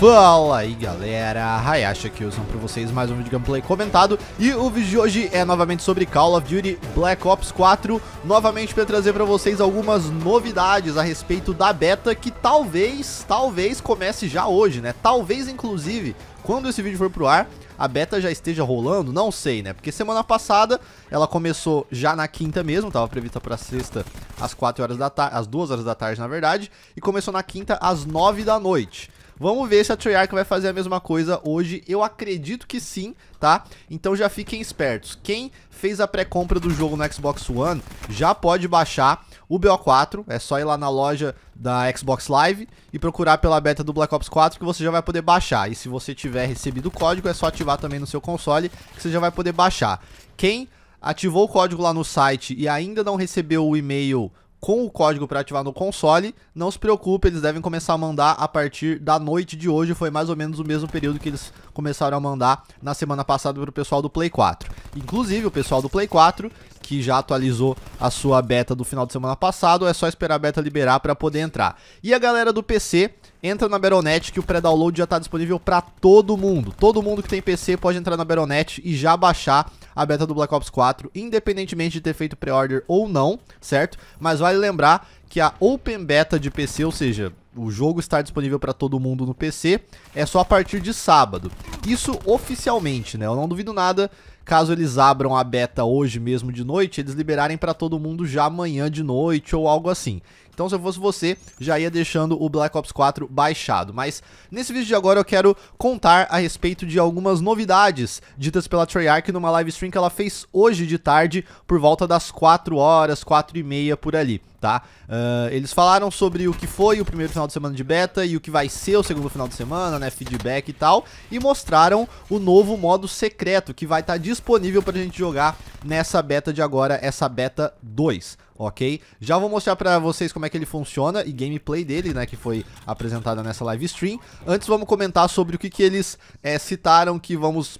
Fala aí galera, Hayashi aqui, usando pra vocês mais um vídeo gameplay comentado E o vídeo de hoje é novamente sobre Call of Duty Black Ops 4 Novamente para trazer para vocês algumas novidades a respeito da beta Que talvez, talvez comece já hoje, né? Talvez inclusive, quando esse vídeo for pro ar a beta já esteja rolando, não sei, né? Porque semana passada ela começou já na quinta mesmo, estava prevista para sexta às 4 horas da tarde, às 2 horas da tarde, na verdade, e começou na quinta às 9 da noite. Vamos ver se a Treyarch vai fazer a mesma coisa hoje. Eu acredito que sim, tá? Então já fiquem espertos. Quem fez a pré-compra do jogo no Xbox One já pode baixar o BO4. É só ir lá na loja da Xbox Live e procurar pela beta do Black Ops 4 que você já vai poder baixar. E se você tiver recebido o código, é só ativar também no seu console que você já vai poder baixar. Quem ativou o código lá no site e ainda não recebeu o e-mail com o código para ativar no console. Não se preocupe, eles devem começar a mandar a partir da noite de hoje. Foi mais ou menos o mesmo período que eles começaram a mandar na semana passada para o pessoal do Play 4. Inclusive, o pessoal do Play 4 que já atualizou a sua beta do final de semana passado, é só esperar a beta liberar para poder entrar. E a galera do PC entra na Baronet que o pré-download já está disponível para todo mundo. Todo mundo que tem PC pode entrar na Baronet e já baixar a beta do Black Ops 4, independentemente de ter feito pré order ou não, certo? Mas vale lembrar que a Open Beta de PC, ou seja, o jogo estar disponível para todo mundo no PC, é só a partir de sábado. Isso oficialmente, né? Eu não duvido nada caso eles abram a beta hoje mesmo de noite, eles liberarem para todo mundo já amanhã de noite ou algo assim. Então, se eu fosse você, já ia deixando o Black Ops 4 baixado. Mas nesse vídeo de agora eu quero contar a respeito de algumas novidades ditas pela Treyarch numa live stream que ela fez hoje de tarde, por volta das 4 horas, 4 e meia por ali. Tá? Uh, eles falaram sobre o que foi o primeiro final de semana de beta e o que vai ser o segundo final de semana, né? Feedback e tal. E mostraram o novo modo secreto que vai estar tá disponível pra gente jogar nessa beta de agora, essa beta 2 ok? Já vou mostrar pra vocês como é que ele funciona e gameplay dele, né, que foi apresentada nessa live stream. Antes vamos comentar sobre o que, que eles é, citaram que vamos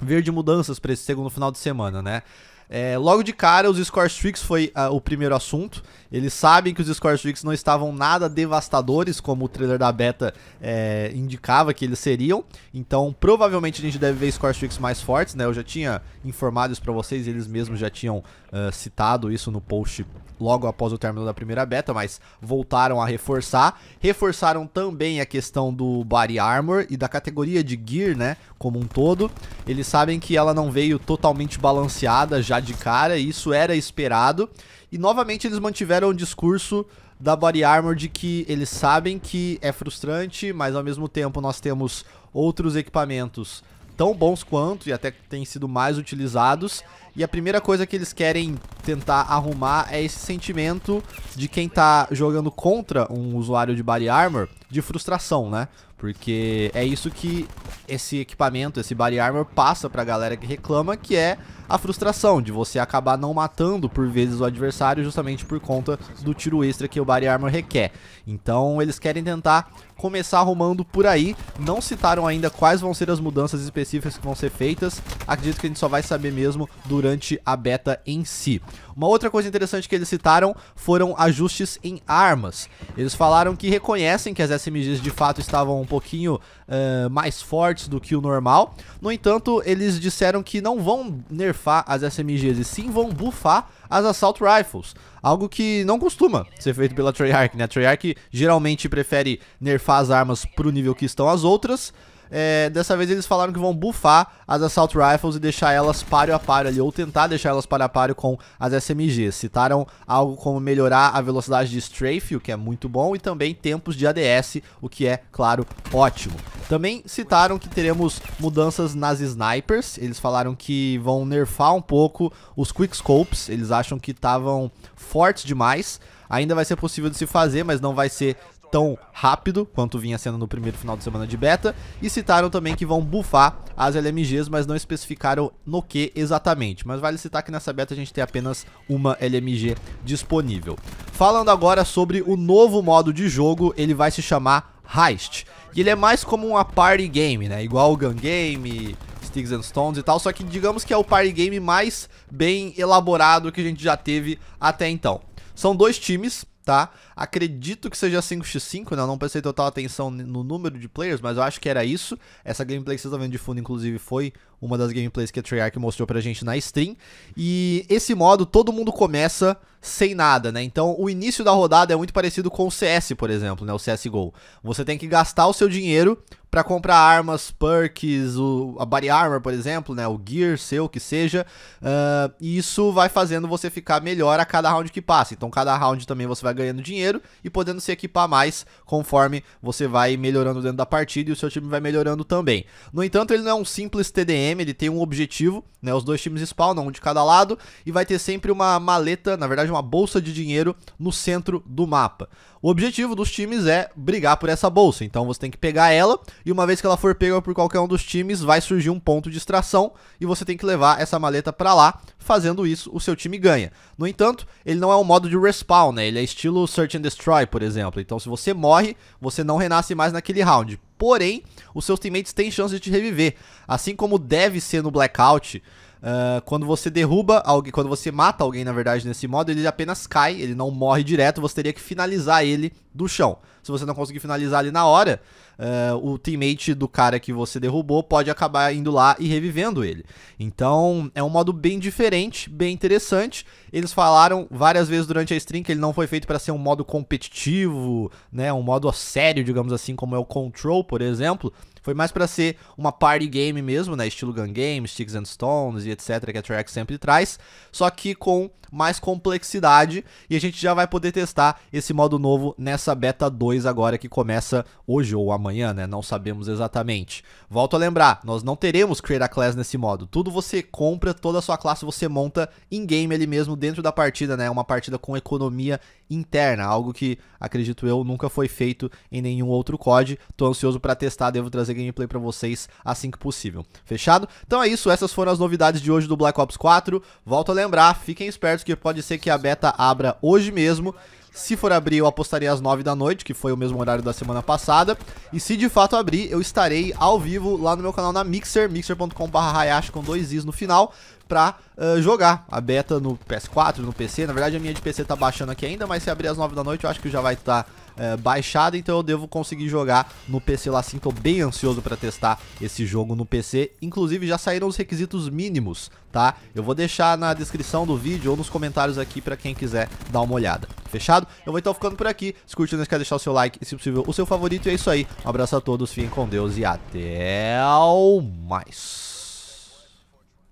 ver de mudanças pra esse segundo final de semana, né? É, logo de cara, os score streaks foi uh, o primeiro assunto. Eles sabem que os score streaks não estavam nada devastadores, como o trailer da beta é, indicava que eles seriam. Então, provavelmente a gente deve ver score streaks mais fortes, né? Eu já tinha informado isso para vocês, eles mesmos já tinham uh, citado isso no post logo após o término da primeira beta, mas voltaram a reforçar. Reforçaram também a questão do body armor e da categoria de gear, né, como um todo. Eles sabem que ela não veio totalmente balanceada já de cara, e isso era esperado. E novamente eles mantiveram o discurso da Body Armor de que eles sabem que é frustrante, mas ao mesmo tempo nós temos outros equipamentos tão bons quanto e até têm sido mais utilizados. E a primeira coisa que eles querem tentar arrumar é esse sentimento de quem tá jogando contra um usuário de Body Armor de frustração, né? Porque é isso que esse equipamento, esse Body Armor passa pra galera que reclama, que é a frustração de você acabar não matando por vezes o adversário justamente por conta do tiro extra que o Body Armor requer. Então eles querem tentar começar arrumando por aí, não citaram ainda quais vão ser as mudanças específicas que vão ser feitas, acredito que a gente só vai saber mesmo durante a beta em si. Uma outra coisa interessante que eles citaram foram ajustes em armas, eles falaram que reconhecem que as SMGs de fato estavam um pouquinho uh, mais fortes do que o normal, no entanto eles disseram que não vão nerfar nerfar as SMGs e sim vão buffar as Assault Rifles. Algo que não costuma ser feito pela Treyarch, né? A Treyarch geralmente prefere nerfar as armas pro nível que estão as outras é, dessa vez eles falaram que vão bufar as Assault Rifles e deixar elas páreo a páreo ali, ou tentar deixar elas páreo a páreo com as SMGs. Citaram algo como melhorar a velocidade de strafe, o que é muito bom, e também tempos de ADS, o que é, claro, ótimo. Também citaram que teremos mudanças nas snipers, eles falaram que vão nerfar um pouco os quickscopes, eles acham que estavam fortes demais. Ainda vai ser possível de se fazer, mas não vai ser tão rápido quanto vinha sendo no primeiro final de semana de beta, e citaram também que vão bufar as LMGs, mas não especificaram no que exatamente. Mas vale citar que nessa beta a gente tem apenas uma LMG disponível. Falando agora sobre o novo modo de jogo, ele vai se chamar Heist. E ele é mais como uma party game, né? Igual o Gun Game, Sticks and Stones e tal, só que digamos que é o party game mais bem elaborado que a gente já teve até então. São dois times, tá? Acredito que seja 5x5, né? Eu não prestei total atenção no número de players, mas eu acho que era isso. Essa gameplay que vocês estão vendo de fundo, inclusive, foi uma das gameplays que a Treyarch mostrou pra gente na stream. E esse modo todo mundo começa sem nada, né? Então o início da rodada é muito parecido com o CS, por exemplo, né? O CSGO. Você tem que gastar o seu dinheiro para comprar armas, perks, o, a body armor, por exemplo, né? O gear seu, que seja. Uh, e isso vai fazendo você ficar melhor a cada round que passa. Então cada round também você vai ganhando dinheiro e podendo se equipar mais conforme você vai melhorando dentro da partida e o seu time vai melhorando também. No entanto, ele não é um simples TDM ele tem um objetivo, né? Os dois times spawnam, um de cada lado, e vai ter sempre uma maleta, na verdade, uma bolsa de dinheiro no centro do mapa. O objetivo dos times é brigar por essa bolsa. Então você tem que pegar ela e uma vez que ela for pega por qualquer um dos times, vai surgir um ponto de extração e você tem que levar essa maleta para lá. Fazendo isso, o seu time ganha. No entanto, ele não é um modo de respawn, né? Ele é estilo Search and Destroy, por exemplo. Então se você morre, você não renasce mais naquele round. Porém, os seus teammates têm chance de te reviver. Assim como deve ser no Blackout, Uh, quando você derruba alguém, quando você mata alguém, na verdade, nesse modo, ele apenas cai, ele não morre direto, você teria que finalizar ele do chão. Se você não conseguir finalizar ele na hora, uh, o teammate do cara que você derrubou pode acabar indo lá e revivendo ele. Então é um modo bem diferente, bem interessante. Eles falaram várias vezes durante a stream que ele não foi feito para ser um modo competitivo, né, um modo sério, digamos assim, como é o Control, por exemplo. Foi mais para ser uma party game mesmo, né? Estilo Gun Game, Sticks and Stones e etc. que a Treyarch sempre traz. Só que com mais complexidade. E a gente já vai poder testar esse modo novo nessa beta 2 agora que começa hoje ou amanhã amanhã, né? Não sabemos exatamente. Volto a lembrar, nós não teremos Create a Class nesse modo. Tudo você compra, toda a sua classe você monta in-game ali mesmo, dentro da partida, né? Uma partida com economia interna, algo que, acredito eu, nunca foi feito em nenhum outro COD. Tô ansioso para testar, devo trazer gameplay para vocês assim que possível. Fechado? Então é isso, essas foram as novidades de hoje do Black Ops 4. Volto a lembrar, fiquem espertos que pode ser que a beta abra hoje mesmo. Se for abrir, eu apostaria às 9 da noite, que foi o mesmo horário da semana passada. E se de fato abrir, eu estarei ao vivo lá no meu canal na Mixer, mixer.com.br Hayashi com dois is no final, pra uh, jogar a beta no PS4, no PC. Na verdade, a minha de PC tá baixando aqui ainda, mas se abrir às 9 da noite, eu acho que já vai estar... Tá é, eh, baixada, então eu devo conseguir jogar no PC lá sim. Tô bem ansioso para testar esse jogo no PC. Inclusive já saíram os requisitos mínimos, tá? Eu vou deixar na descrição do vídeo ou nos comentários aqui para quem quiser dar uma olhada. Fechado? Eu vou então ficando por aqui. Se curtiu, não esquece de deixar o seu like e, se possível, o seu favorito. E é isso aí. Um abraço a todos, fiquem com Deus e até mais.